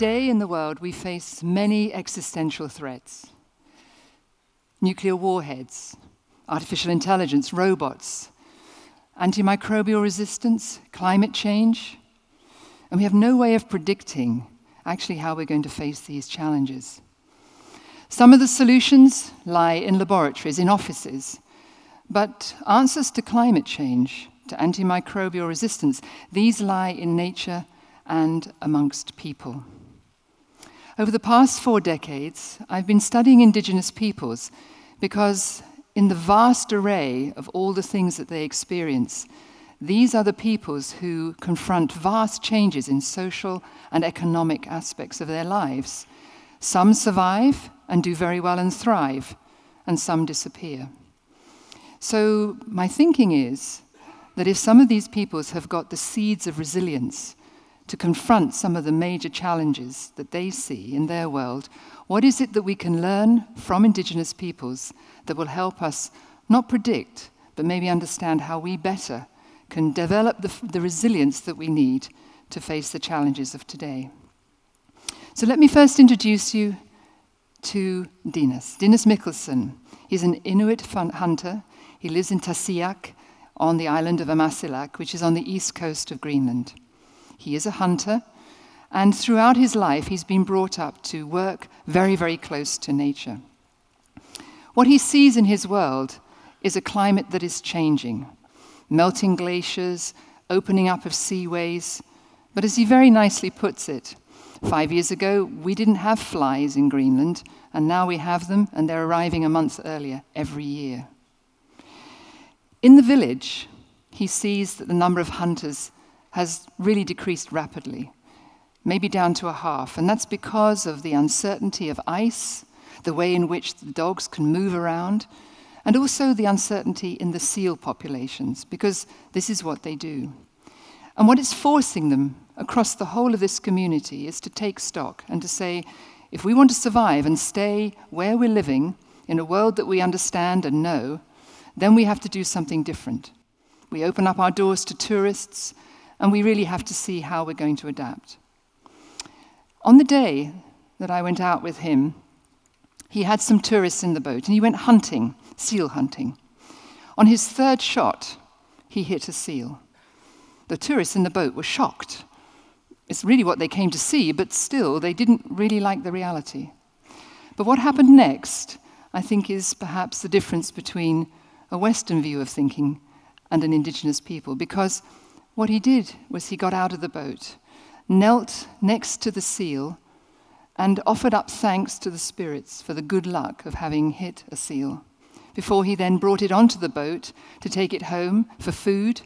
Today in the world, we face many existential threats nuclear warheads, artificial intelligence, robots, antimicrobial resistance, climate change. And we have no way of predicting actually how we're going to face these challenges. Some of the solutions lie in laboratories, in offices, but answers to climate change, to antimicrobial resistance, these lie in nature and amongst people. Over the past four decades, I've been studying indigenous peoples because, in the vast array of all the things that they experience, these are the peoples who confront vast changes in social and economic aspects of their lives. Some survive and do very well and thrive, and some disappear. So, my thinking is that if some of these peoples have got the seeds of resilience, to confront some of the major challenges that they see in their world, what is it that we can learn from Indigenous peoples that will help us not predict, but maybe understand how we better can develop the, the resilience that we need to face the challenges of today? So let me first introduce you to Dinas. Dinas Mikkelsen. He's an Inuit hunter. He lives in Tasiak on the island of Amasilak, which is on the east coast of Greenland. He is a hunter, and throughout his life, he's been brought up to work very, very close to nature. What he sees in his world is a climate that is changing melting glaciers, opening up of seaways. But as he very nicely puts it, five years ago, we didn't have flies in Greenland, and now we have them, and they're arriving a month earlier every year. In the village, he sees that the number of hunters has really decreased rapidly, maybe down to a half. And that's because of the uncertainty of ice, the way in which the dogs can move around, and also the uncertainty in the seal populations, because this is what they do. And what is forcing them across the whole of this community is to take stock and to say, if we want to survive and stay where we're living in a world that we understand and know, then we have to do something different. We open up our doors to tourists, and we really have to see how we're going to adapt. On the day that I went out with him, he had some tourists in the boat and he went hunting, seal hunting. On his third shot, he hit a seal. The tourists in the boat were shocked. It's really what they came to see, but still, they didn't really like the reality. But what happened next, I think, is perhaps the difference between a Western view of thinking and an indigenous people, because what he did was he got out of the boat, knelt next to the seal, and offered up thanks to the spirits for the good luck of having hit a seal. Before he then brought it onto the boat to take it home for food,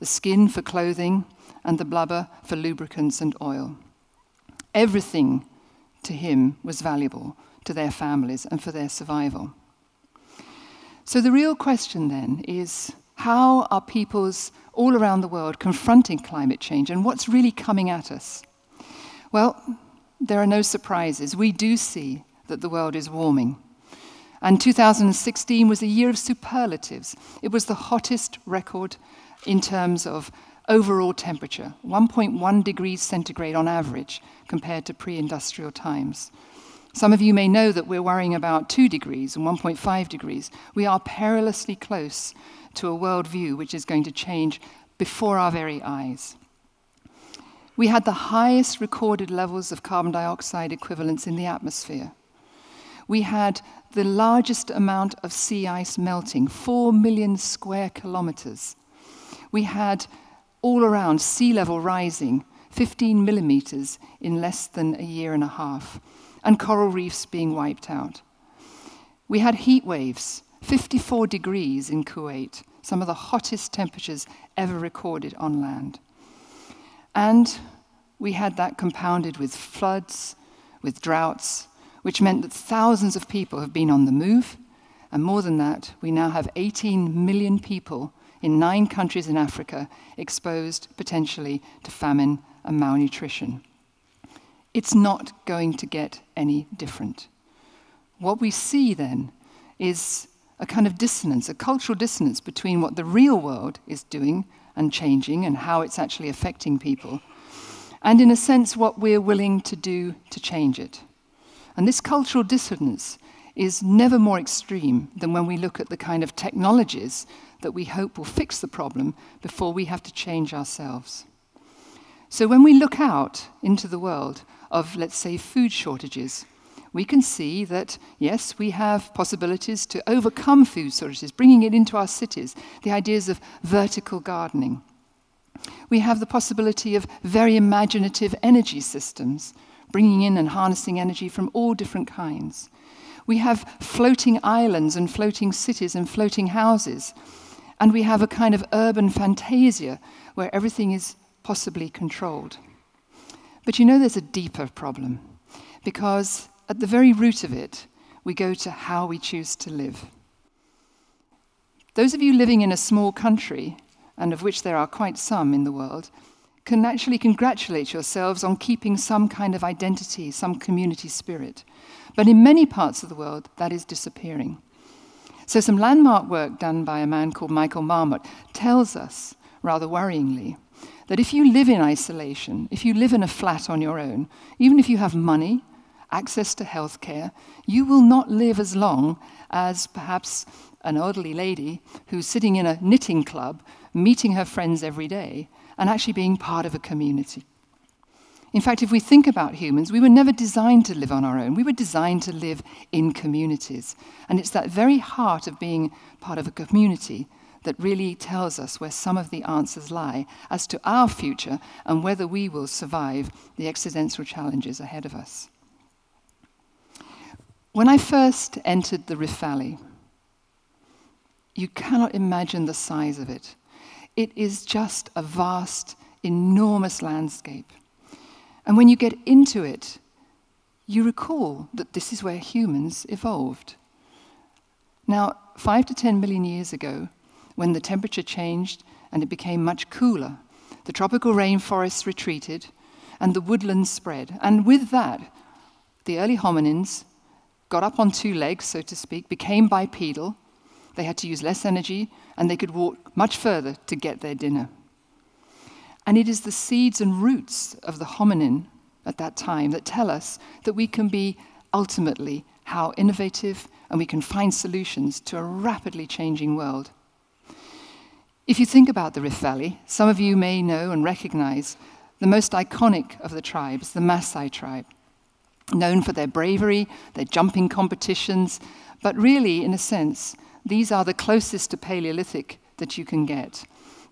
the skin for clothing, and the blubber for lubricants and oil. Everything to him was valuable to their families and for their survival. So the real question then is how are peoples all around the world confronting climate change and what's really coming at us? Well, there are no surprises. We do see that the world is warming. And 2016 was a year of superlatives. It was the hottest record in terms of overall temperature, 1.1 degrees centigrade on average compared to pre industrial times. Some of you may know that we're worrying about 2 degrees and 1.5 degrees. We are perilously close to a worldview which is going to change before our very eyes. We had the highest recorded levels of carbon dioxide equivalents in the atmosphere. We had the largest amount of sea ice melting, 4 million square kilometers. We had all around sea level rising, 15 millimeters in less than a year and a half and coral reefs being wiped out. We had heat waves, 54 degrees in Kuwait, some of the hottest temperatures ever recorded on land. And we had that compounded with floods, with droughts, which meant that thousands of people have been on the move. And more than that, we now have 18 million people in nine countries in Africa exposed potentially to famine and malnutrition. It's not going to get any different. What we see then is a kind of dissonance, a cultural dissonance between what the real world is doing and changing and how it's actually affecting people, and in a sense, what we're willing to do to change it. And this cultural dissonance is never more extreme than when we look at the kind of technologies that we hope will fix the problem before we have to change ourselves. So when we look out into the world, of, let's say, food shortages, we can see that, yes, we have possibilities to overcome food shortages, bringing it into our cities, the ideas of vertical gardening. We have the possibility of very imaginative energy systems, bringing in and harnessing energy from all different kinds. We have floating islands and floating cities and floating houses. And we have a kind of urban fantasia where everything is possibly controlled. But you know there's a deeper problem, because at the very root of it, we go to how we choose to live. Those of you living in a small country, and of which there are quite some in the world, can actually congratulate yourselves on keeping some kind of identity, some community spirit. But in many parts of the world, that is disappearing. So, some landmark work done by a man called Michael Marmot tells us, rather worryingly, that if you live in isolation, if you live in a flat on your own, even if you have money, access to healthcare, you will not live as long as perhaps an elderly lady who's sitting in a knitting club, meeting her friends every day, and actually being part of a community. In fact, if we think about humans, we were never designed to live on our own. We were designed to live in communities. And it's that very heart of being part of a community that really tells us where some of the answers lie as to our future and whether we will survive the existential challenges ahead of us. When I first entered the Rift Valley, you cannot imagine the size of it. It is just a vast, enormous landscape and when you get into it, you recall that this is where humans evolved. Now, five to 10 million years ago, when the temperature changed and it became much cooler, the tropical rainforests retreated and the woodlands spread. And with that, the early hominins got up on two legs, so to speak, became bipedal. They had to use less energy and they could walk much further to get their dinner. And it is the seeds and roots of the hominin at that time that tell us that we can be ultimately how innovative and we can find solutions to a rapidly changing world. If you think about the Rift Valley, some of you may know and recognize the most iconic of the tribes, the Maasai tribe, known for their bravery, their jumping competitions, but really, in a sense, these are the closest to Paleolithic that you can get.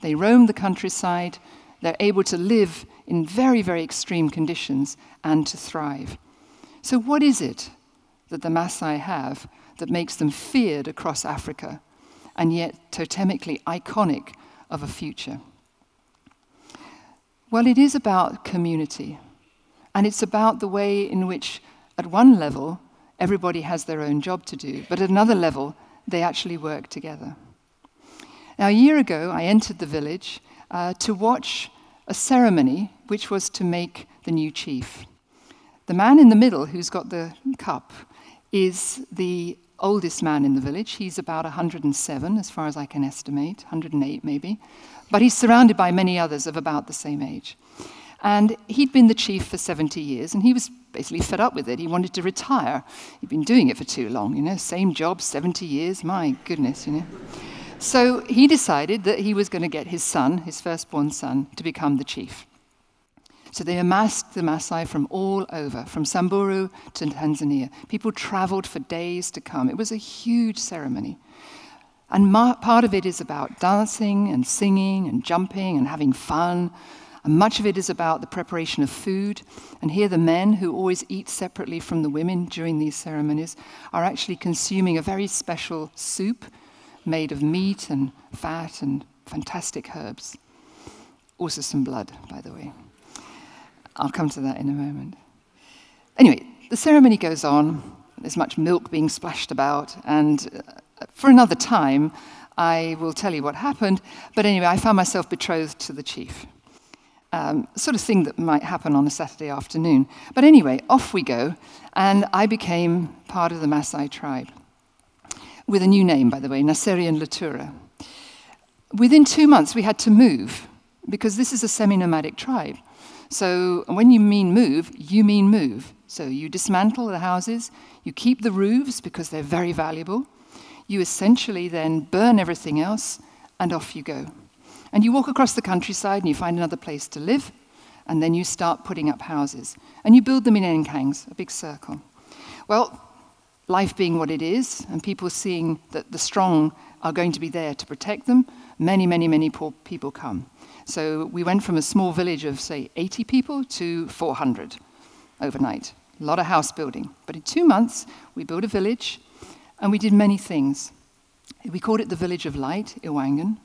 They roam the countryside, they're able to live in very, very extreme conditions and to thrive. So, what is it that the Maasai have that makes them feared across Africa and yet totemically iconic of a future? Well, it is about community, and it's about the way in which, at one level, everybody has their own job to do, but at another level, they actually work together. Now, a year ago, I entered the village uh, to watch a ceremony which was to make the new chief. The man in the middle, who's got the cup, is the oldest man in the village. He's about 107, as far as I can estimate, 108 maybe. But he's surrounded by many others of about the same age. And he'd been the chief for 70 years, and he was basically fed up with it. He wanted to retire. He'd been doing it for too long, you know, same job, 70 years, my goodness, you know. So he decided that he was going to get his son, his firstborn son, to become the chief. So they amassed the Maasai from all over, from Samburu to Tanzania. People traveled for days to come. It was a huge ceremony. And part of it is about dancing and singing and jumping and having fun. And much of it is about the preparation of food. And here, the men, who always eat separately from the women during these ceremonies, are actually consuming a very special soup made of meat and fat and fantastic herbs. Also, some blood, by the way. I'll come to that in a moment. Anyway, the ceremony goes on. There's much milk being splashed about, and uh, for another time, I will tell you what happened. But anyway, I found myself betrothed to the chief. Um, sort of thing that might happen on a Saturday afternoon. But anyway, off we go, and I became part of the Maasai tribe with a new name, by the way, Nasserian Latura. Within two months, we had to move because this is a semi nomadic tribe. So when you mean move, you mean move. So you dismantle the houses, you keep the roofs because they're very valuable, you essentially then burn everything else, and off you go. And you walk across the countryside and you find another place to live, and then you start putting up houses. And you build them in enkangs, a big circle. Well, life being what it is, and people seeing that the strong are going to be there to protect them, many, many, many poor people come. So we went from a small village of, say, 80 people to 400 overnight. A lot of house building. But in two months, we built a village, and we did many things. We called it the Village of Light, Iwangan,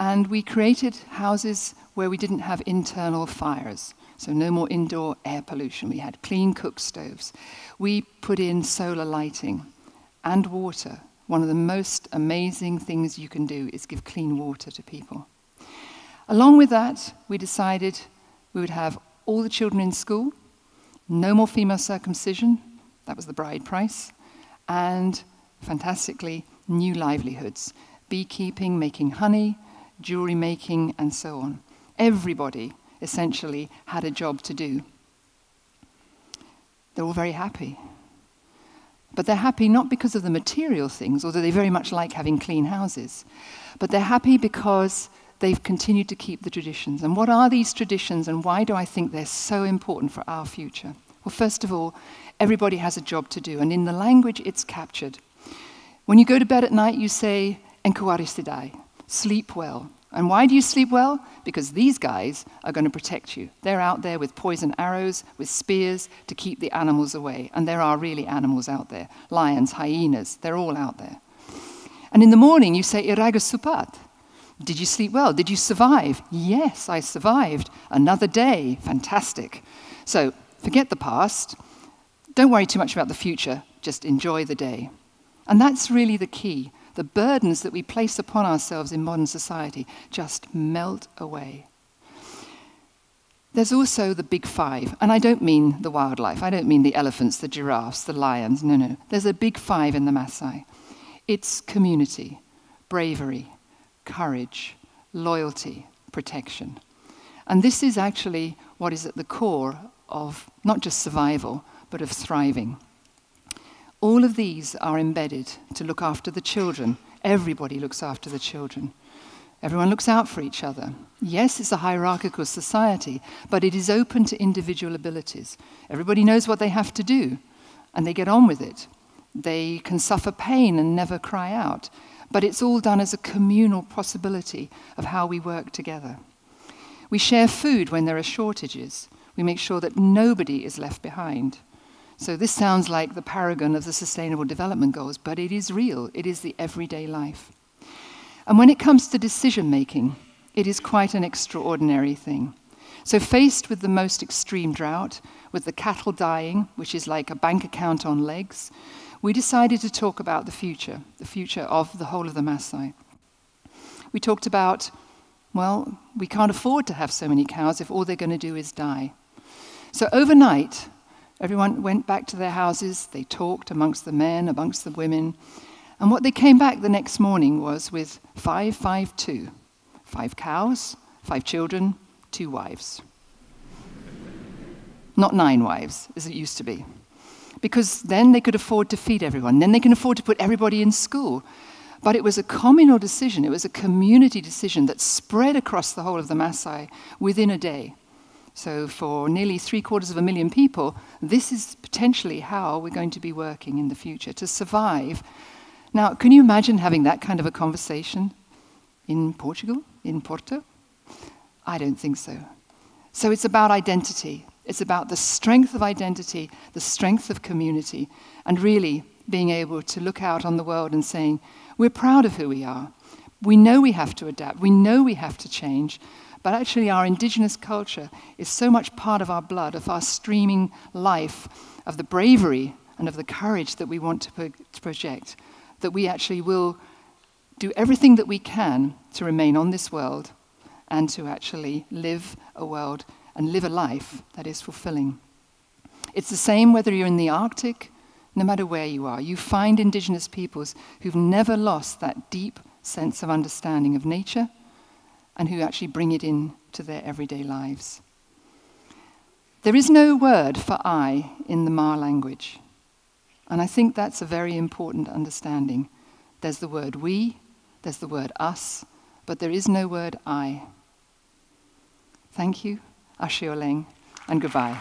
and we created houses where we didn't have internal fires. So no more indoor air pollution. We had clean cook stoves. We put in solar lighting and water. One of the most amazing things you can do is give clean water to people. Along with that, we decided we would have all the children in school, no more female circumcision, that was the bride price, and fantastically, new livelihoods beekeeping, making honey, jewelry making, and so on. Everybody essentially had a job to do. They're all very happy. But they're happy not because of the material things, although they very much like having clean houses, but they're happy because they've continued to keep the traditions. And what are these traditions, and why do I think they're so important for our future? Well, first of all, everybody has a job to do, and in the language, it's captured. When you go to bed at night, you say, Enkuarisidai, sleep well. And why do you sleep well? Because these guys are going to protect you. They're out there with poison arrows, with spears to keep the animals away. And there are really animals out there lions, hyenas, they're all out there. And in the morning, you say, Iraga Supat. Did you sleep well? Did you survive? Yes, I survived. Another day. Fantastic. So forget the past. Don't worry too much about the future. Just enjoy the day. And that's really the key the burdens that we place upon ourselves in modern society just melt away. There's also the big five, and I don't mean the wildlife, I don't mean the elephants, the giraffes, the lions, no, no. There's a big five in the Maasai it's community, bravery, courage, loyalty, protection. And this is actually what is at the core of not just survival, but of thriving. All of these are embedded to look after the children. Everybody looks after the children. Everyone looks out for each other. Yes, it's a hierarchical society, but it is open to individual abilities. Everybody knows what they have to do, and they get on with it. They can suffer pain and never cry out, but it's all done as a communal possibility of how we work together. We share food when there are shortages. We make sure that nobody is left behind. So this sounds like the paragon of the Sustainable Development Goals, but it is real. It is the everyday life. And when it comes to decision making, it is quite an extraordinary thing. So, faced with the most extreme drought, with the cattle dying, which is like a bank account on legs, we decided to talk about the future, the future of the whole of the Maasai. We talked about, well, we can't afford to have so many cows if all they're going to do is die. So, overnight, Everyone went back to their houses, they talked amongst the men, amongst the women, and what they came back the next morning was with five, five, two, five five, five cows, five children, two wives. Not nine wives, as it used to be. Because then they could afford to feed everyone, then they can afford to put everybody in school. But it was a communal decision, it was a community decision that spread across the whole of the Maasai within a day. So for nearly three quarters of a million people, this is potentially how we're going to be working in the future to survive. Now, can you imagine having that kind of a conversation in Portugal, in Porto? I don't think so. So it's about identity. It's about the strength of identity, the strength of community, and really being able to look out on the world and saying, we're proud of who we are. We know we have to adapt. We know we have to change. But actually, our indigenous culture is so much part of our blood, of our streaming life, of the bravery and of the courage that we want to, pro to project, that we actually will do everything that we can to remain on this world and to actually live a world and live a life that is fulfilling. It's the same whether you're in the Arctic, no matter where you are. You find indigenous peoples who've never lost that deep sense of understanding of nature and who actually bring it in to their everyday lives. There is no word for I in the Ma language. And I think that's a very important understanding. There's the word we, there's the word us, but there is no word I. Thank you, Ashioleng, and goodbye.